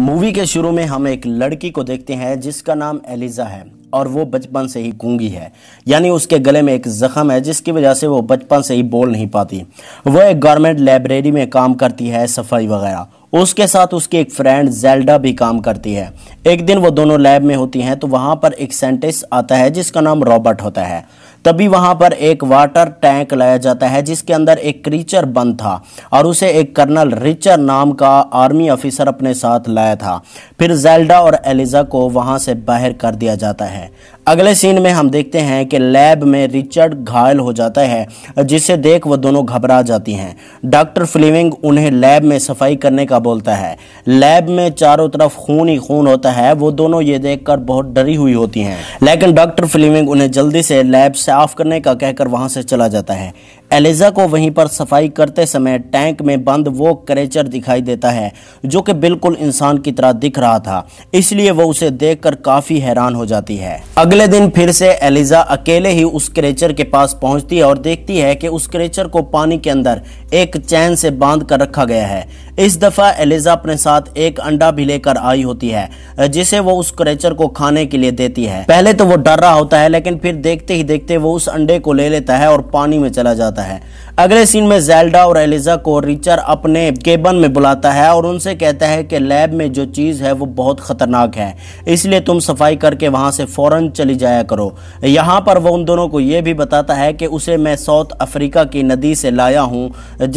movie के शुरू में हम एक लड़की को देखते हैं जिसका नाम एलिजा है और वो बचपन से ही गूंगी है यानी उसके गले में एक जख्म है जिसकी वजह से वो बचपन से ही बोल नहीं पाती वह एक गवर्नमेंट लाइब्रेरी में काम करती है सफाई वगैरह उसके साथ उसकी एक फ्रेंड जेल्डा भी काम करती है एक दिन वो दोनों लैब में होती हैं तो वहाँ पर एक साइंटिस्ट आता है जिसका नाम रॉबर्ट होता है तभी वहां पर एक वाटर टैंक लाया जाता है जिसके अंदर एक क्रीचर बंद था और उसे एक कर्नल रिचर नाम का आर्मी ऑफिसर अपने साथ लाया था फिर जेल्डा और एलिजा को वहां से बाहर कर दिया जाता है अगले सीन में हम देखते हैं कि लैब में रिचर्ड घायल हो जाता है जिसे देख वह दोनों घबरा जाती हैं डॉक्टर फ्लिविंग उन्हें लैब में सफाई करने का बोलता है लैब में चारों तरफ खून ही खून होता है वो दोनों ये देखकर बहुत डरी हुई होती हैं लेकिन डॉक्टर फ्लिविंग उन्हें जल्दी से लैब साफ करने का कहकर वहाँ से चला जाता है एलिजा को वहीं पर सफाई करते समय टैंक में बंद वो क्रेचर दिखाई देता है जो कि बिल्कुल इंसान की तरह दिख रहा था इसलिए वो उसे देखकर काफ़ी हैरान हो जाती है अगले दिन फिर से एलिजा अकेले ही उस क्रेचर के पास पहुंचती है और देखती है कि उस क्रेचर को पानी के अंदर एक चैन से बांध कर रखा गया है इस दफ़ा एलिजा अपने साथ एक अंडा भी लेकर आई होती है जिसे वो उस क्रेचर को खाने के लिए देती है पहले तो वो डर रहा होता है लेकिन फिर देखते ही देखते वो उस अंडे को ले लेता है और पानी में चला जाता है जाता है अगले सीन में जेल्डा और एलिजा को रिचर अपने केबन में बुलाता है और उनसे कहता है कि लैब में जो चीज़ है वो बहुत ख़तरनाक है इसलिए तुम सफाई करके वहां से फ़ौरन चली जाया करो यहाँ पर वो उन दोनों को यह भी बताता है कि उसे मैं साउथ अफ्रीका की नदी से लाया हूँ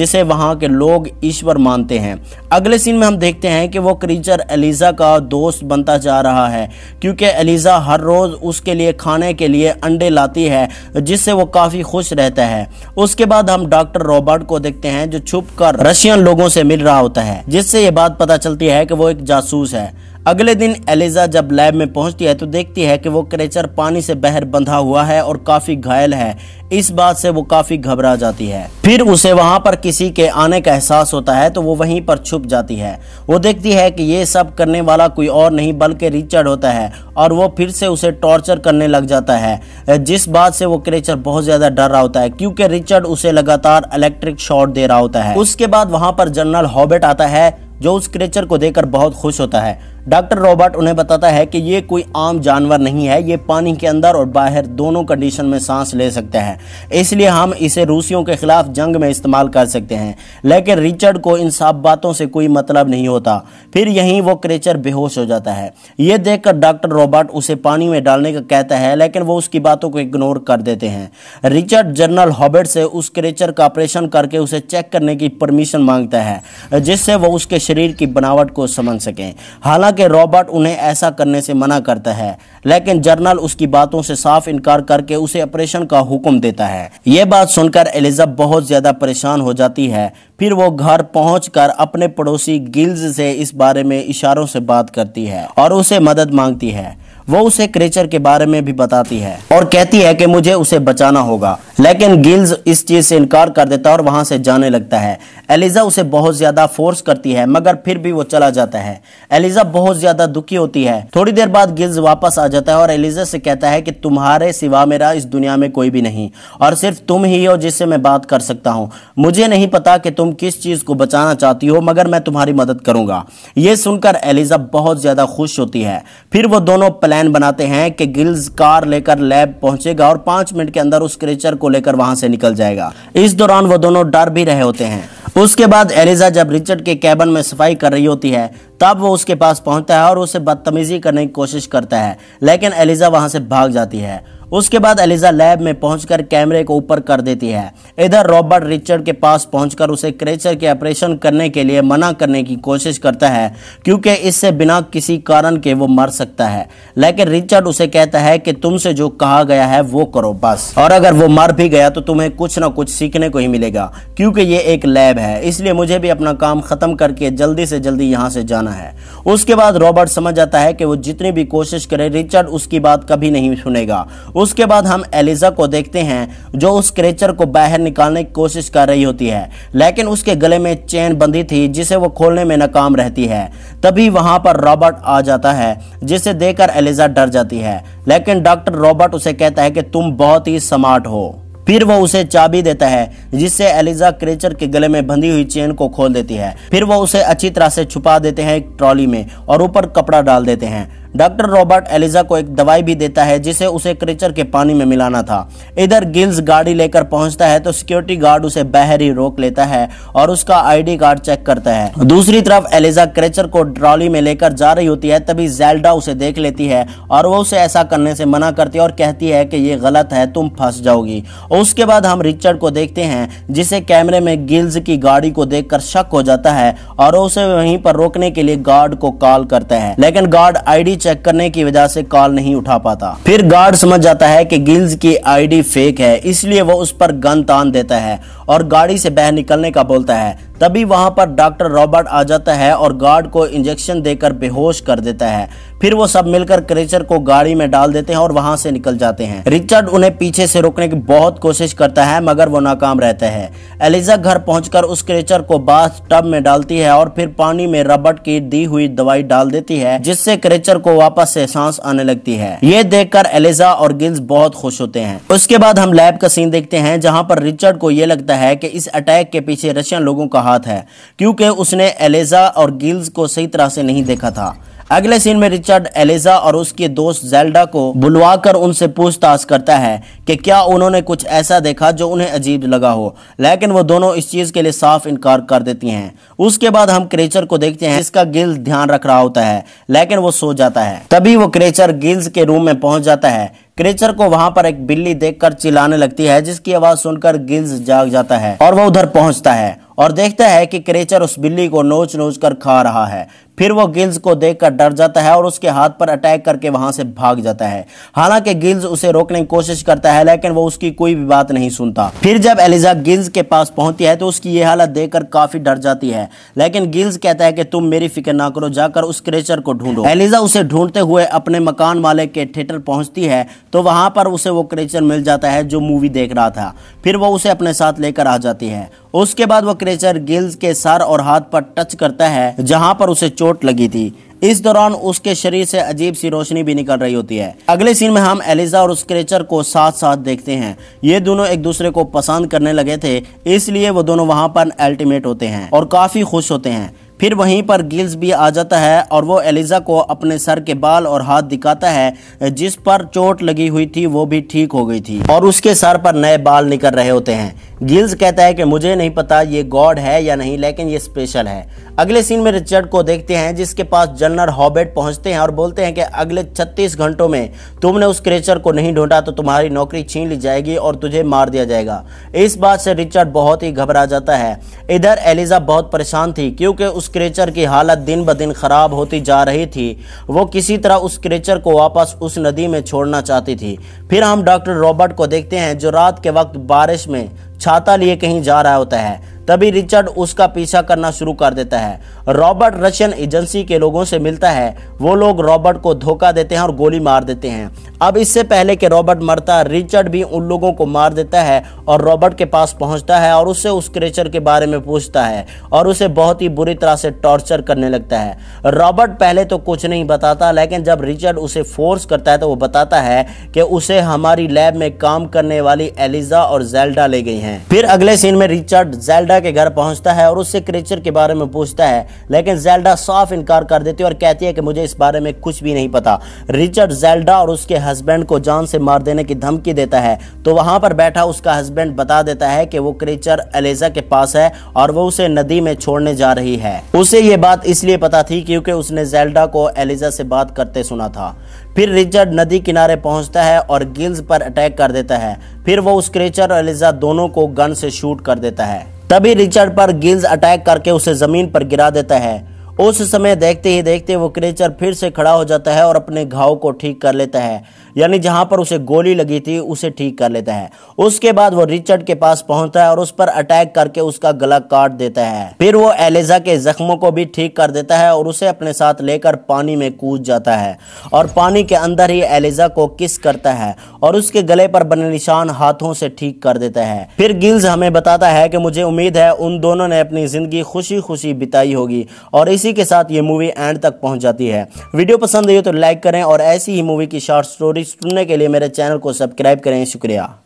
जिसे वहां के लोग ईश्वर मानते हैं अगले सीन में हम देखते हैं कि वो क्रीचर एलिज़ा का दोस्त बनता जा रहा है क्योंकि एलिज़ा हर रोज़ उसके लिए खाने के लिए अंडे लाती है जिससे वो काफ़ी खुश रहता है उस उसके बाद हम डॉक्टर रॉबर्ट को देखते हैं जो छुप कर रशियन लोगों से मिल रहा होता है जिससे ये बात पता चलती है कि वो एक जासूस है अगले दिन एलिजा जब लैब में पहुंचती है तो देखती है कि वो क्रेचर पानी से बहर बंधा हुआ है और काफी घायल है इस बात से वो काफी घबरा जाती है फिर उसे वहां पर किसी के आने का एहसास होता है तो वो वहीं पर छुप जाती है वो देखती है कि ये सब करने वाला कोई और नहीं बल्कि रिचर्ड होता है और वो फिर से उसे टॉर्चर करने लग जाता है जिस बात से वो क्रेचर बहुत ज्यादा डर रहा होता है क्योंकि रिचर्ड उसे लगातार इलेक्ट्रिक शॉर्ट दे रहा होता है उसके बाद वहां पर जनरल हॉबेट आता है जो उस क्रेचर को देखकर बहुत खुश होता है डॉक्टर रॉबर्ट उन्हें बताता है कि ये कोई आम जानवर नहीं है ये पानी के अंदर और बाहर दोनों कंडीशन में सांस ले सकते हैं इसलिए हम इसे रूसियों के खिलाफ जंग में इस्तेमाल कर सकते हैं लेकिन रिचर्ड को इन सब बातों से कोई मतलब नहीं होता फिर यहीं वो क्रेचर बेहोश हो जाता है ये देखकर डॉक्टर रॉबर्ट उसे पानी में डालने का कहता है लेकिन वो उसकी बातों को इग्नोर कर देते हैं रिचर्ड जनरल हॉबर्ट से उस क्रेचर का ऑपरेशन करके उसे चेक करने की परमिशन मांगता है जिससे वो उसके शरीर की बनावट को समझ सकें हालांकि हालांकि रॉबर्ट उन्हें ऐसा करने से मना करता है लेकिन जर्नल उसकी बातों से साफ इनकार करके उसे ऑपरेशन का हुक्म देता है ये बात सुनकर एलिजा बहुत ज़्यादा परेशान हो जाती है फिर वो घर पहुंचकर अपने पड़ोसी गिल्स से इस बारे में इशारों से बात करती है और उसे मदद मांगती है वो उसे क्रेचर के बारे में भी बताती है और कहती है कि मुझे उसे बचाना होगा लेकिन गिल्स इस चीज से इनकार कर देता है और वहां से जाने लगता है एलिजा उसे बहुत ज्यादा फोर्स करती है मगर फिर भी वो चला जाता है एलिजा बहुत ज्यादा दुखी होती है थोड़ी देर बाद गिल्स वापस आ जाता है और एलिजा से कहता है कि तुम्हारे सिवा मेरा इस दुनिया में कोई भी नहीं और सिर्फ तुम ही हो जिससे मैं बात कर सकता हूँ मुझे नहीं पता कि तुम किस चीज को बचाना चाहती हो मगर मैं तुम्हारी मदद करूंगा ये सुनकर एलिजा बहुत ज्यादा खुश होती है फिर वो दोनों प्लान बनाते हैं कि गिल्स कार लेकर लैब पहुंचेगा और पांच मिनट के अंदर उस क्रेचर को लेकर वहां से निकल जाएगा इस दौरान वो दोनों डर भी रहे होते हैं उसके बाद एलिजा जब रिचर्ड के कैबन में सफाई कर रही होती है तब वो उसके पास पहुंचता है और उसे बदतमीजी करने की कोशिश करता है लेकिन एलिजा वहां से भाग जाती है उसके बाद एलिजा लैब में पहुंचकर कैमरे को ऊपर कर देती है इधर रॉबर्ट रिचर्ड के पास पहुंचकर उसे क्रेचर के ऑपरेशन करने के लिए मना करने की कोशिश करता है क्योंकि इससे बिना किसी कारण के वो मर सकता है लेकिन रिचर्ड उसे कहता है कि तुमसे जो कहा गया है वो करो बस और अगर वो मर भी गया तो तुम्हें कुछ ना कुछ सीखने को ही मिलेगा क्योंकि ये एक लैब है इसलिए मुझे भी अपना काम खत्म करके जल्दी से जल्दी यहाँ से जाना है उसके बाद रॉबर्ट समझ जाता है कि वो जितनी भी कोशिश करे रिचर्ड उसकी बात कभी नहीं सुनेगा उसके बाद हम एलिजा को देखते हैं जो उस क्रेचर को बाहर निकालने की कोशिश कर रही होती है लेकिन उसके गले में चेन बंधी थी जिसे वो खोलने में नाकाम रहती है तभी वहां पर रॉबर्ट आ जाता है जिसे देखकर एलिजा डर जाती है लेकिन डॉक्टर रॉबर्ट उसे कहता है कि तुम बहुत ही स्मार्ट हो फिर वो उसे चाबी देता है जिससे एलिजा क्रेचर के गले में बंधी हुई चेन को खोल देती है फिर वो उसे अच्छी तरह से छुपा देते हैं एक ट्रॉली में और ऊपर कपड़ा डाल देते हैं डॉक्टर रॉबर्ट एलिजा को एक दवाई भी देता है जिसे उसे क्रेचर के पानी में मिलाना था इधर गिल्स गाड़ी लेकर पहुंचता है तो सिक्योरिटी गार्ड उसे बाहर ही रोक लेता है और उसका आईडी कार्ड चेक करता है दूसरी तरफ एलिजा क्रेचर को ट्रॉली में लेकर जा रही होती है तभी जेल्डा उसे देख लेती है और वो उसे ऐसा करने से मना करती है और कहती है कि ये गलत है तुम फंस जाओगी उसके बाद हम रिचर्ड को देखते हैं जिसे कैमरे में गिल्स की गाड़ी को देख शक हो जाता है और उसे वहीं पर रोकने के लिए गार्ड को कॉल करता है लेकिन गार्ड आई चेक करने की वजह से कॉल नहीं उठा पाता फिर गार्ड समझ जाता है कि गिल्स की आईडी फेक है इसलिए वो उस पर गन तान देता है और गाड़ी से बाहर निकलने का बोलता है तभी वहां पर डॉक्टर रॉबर्ट आ जाता है और गार्ड को इंजेक्शन देकर बेहोश कर देता है फिर वो सब मिलकर क्रेचर को गाड़ी में डाल देते हैं और वहां से निकल जाते हैं रिचर्ड उन्हें पीछे से रोकने की बहुत कोशिश करता है मगर वो नाकाम रहता है एलिजा घर पहुंचकर उस क्रेचर को बाथ टब में डालती है और फिर पानी में रबड़ की दी हुई दवाई डाल देती है जिससे क्रेचर को वापस से सांस आने लगती है ये देख एलिजा और गिल्स बहुत खुश होते हैं उसके बाद हम लैब का सीन देखते हैं जहाँ पर रिचर्ड को ये लगता है की इस अटैक के पीछे रशियन लोगों का हाथ है क्योंकि उसने एलेजा और गिल्स को सही तरह से नहीं देखा था अगले सीन में रिचर्ड एलेजा और उसके दोस्त जेल्डा को बुलवाकर उनसे पूछताछ करता है कि क्या उन्होंने कुछ ऐसा देखा जो उन्हें अजीब लगा हो लेकिन वो दोनों इस चीज़ के लिए साफ इनकार कर देती हैं उसके बाद हम क्रेचर को देखते हैं इसका गिल्स ध्यान रख रहा होता है लेकिन वो सो जाता है तभी वो क्रेचर गिल्स के रूम में पहुंच जाता है क्रेचर को वहां पर एक बिल्ली देखकर चिल्लाने लगती है जिसकी आवाज सुनकर गिल्स जाग जाता है और वो उधर पहुंचता है और देखता है कि क्रेचर उस बिल्ली को नोच नोच कर खा रहा है फिर वह गिल्स को देखकर डर जाता है और उसके हाथ पर अटैक करके वहां से भाग जाता है हालांकि गिल्स उसे रोकने की कोशिश करता है लेकिन वो उसकी कोई भी बात नहीं सुनता फिर जब एलिजा गिल्स के पास पहुंचती है तो उसकी ये हालत देखकर काफी डर जाती है लेकिन गिल्स कहता है कि तुम मेरी फिक्र ना करो जाकर उस क्रेचर को ढूंढो एलिजा उसे ढूंढते हुए अपने मकान वाले के थिएटर पहुंचती है तो वहां पर उसे वो क्रेचर मिल जाता है जो मूवी देख रहा था फिर वो उसे अपने साथ लेकर आ जाती है उसके बाद वो क्रेचर गिल्स के सर और हाथ पर टच करता है जहां पर उसे चोट लगी थी इस दौरान उसके शरीर से अजीब सी रोशनी भी निकल रही होती है अगले सीन में हम एलिजा और उस क्रेचर को साथ साथ देखते हैं ये दोनों एक दूसरे को पसंद करने लगे थे इसलिए वो दोनों वहाँ पर अल्टीमेट होते हैं और काफी खुश होते हैं फिर वहीं पर गिल्स भी आ जाता है और वो एलिजा को अपने सर के बाल और हाथ दिखाता है जिस पर चोट लगी हुई थी वो भी ठीक हो गई थी और उसके सर पर नए बाल निकल रहे होते हैं गिल्स कहता है कि मुझे नहीं पता ये गॉड है या नहीं लेकिन ये स्पेशल है अगले सीन में रिचर्ड को देखते हैं जिसके पास जनरल हॉबेट पहुंचते हैं और बोलते हैं कि अगले 36 घंटों में तुमने उस क्रेचर को नहीं ढूंढा तो तुम्हारी नौकरी छीन ली जाएगी और तुझे मार दिया जाएगा इस बात से रिचर्ड बहुत ही घबरा जाता है इधर एलिजा बहुत परेशान थी क्योंकि उस क्रेचर की हालत दिन ब दिन खराब होती जा रही थी वो किसी तरह उस क्रेचर को वापस उस नदी में छोड़ना चाहती थी फिर हम डॉक्टर रॉबर्ट को देखते हैं जो रात के वक्त बारिश में छाता लिए कहीं जा रहा होता है तभी रिचर्ड उसका पीछा करना शुरू कर देता है रॉबर्ट रशियन एजेंसी के लोगों से मिलता है वो लोग रॉबर्ट को धोखा देते हैं और गोली मार देते हैं अब इससे पहले कि रॉबर्ट मरता रिचर्ड भी उन लोगों को मार देता है और रॉबर्ट के पास पहुंचता है और उससे उस क्रेचर के बारे में पूछता है और उसे बहुत ही बुरी तरह से टॉर्चर करने लगता है रॉबर्ट पहले तो कुछ नहीं बताता लेकिन जब रिचर्ड उसे फोर्स करता है तो वो बताता है कि उसे हमारी लैब में काम करने वाली एलिजा और जेल्डा ले गई हैं फिर अगले सीन में रिचर्ड जेल्डा जेल्डा के घर पहुंचता है और उससे क्रेचर के बारे में पूछता है लेकिन जेल्डा साफ इनकार कर देती है और कहती है कि मुझे इस बारे में कुछ भी नहीं पता रिचर्ड जेल्डा और उसके हस्बैंड को जान से मार देने की धमकी देता है तो वहां पर बैठा उसका हस्बैंड बता देता है कि वो क्रेचर एलेजा के पास है और वो उसे नदी में छोड़ने जा रही है उसे ये बात इसलिए पता थी क्योंकि उसने जेल्डा को एलेजा से बात करते सुना था फिर रिचर्ड नदी किनारे पहुंचता है और गिल्स पर अटैक कर देता है फिर वो उस क्रेचर और एलिजा दोनों को गन से शूट कर देता है तभी रिचर्ड पर गिल्स अटैक करके उसे जमीन पर गिरा देता है उस समय देखते ही देखते वो क्रेचर फिर से खड़ा हो जाता है और अपने घाव को ठीक कर लेता है यानी जहां पर उसे गोली लगी थी उसे ठीक कर लेता है उसके बाद वो रिचर्ड के पास पहुंचता है और उस पर अटैक करके उसका गला काट देता है फिर वो एलेजा के जख्मों को भी ठीक कर देता है और उसे अपने साथ लेकर पानी में कूद जाता है और पानी के अंदर ही एलेजा को किस करता है और उसके गले पर बने निशान हाथों से ठीक कर देता है फिर गिल्स हमें बताता है कि मुझे उम्मीद है उन दोनों ने अपनी जिंदगी खुशी खुशी बिताई होगी और इस इसी के साथ ये मूवी एंड तक पहुंच जाती है वीडियो पसंद आई तो लाइक करें और ऐसी ही मूवी की शॉर्ट स्टोरी सुनने के लिए मेरे चैनल को सब्सक्राइब करें शुक्रिया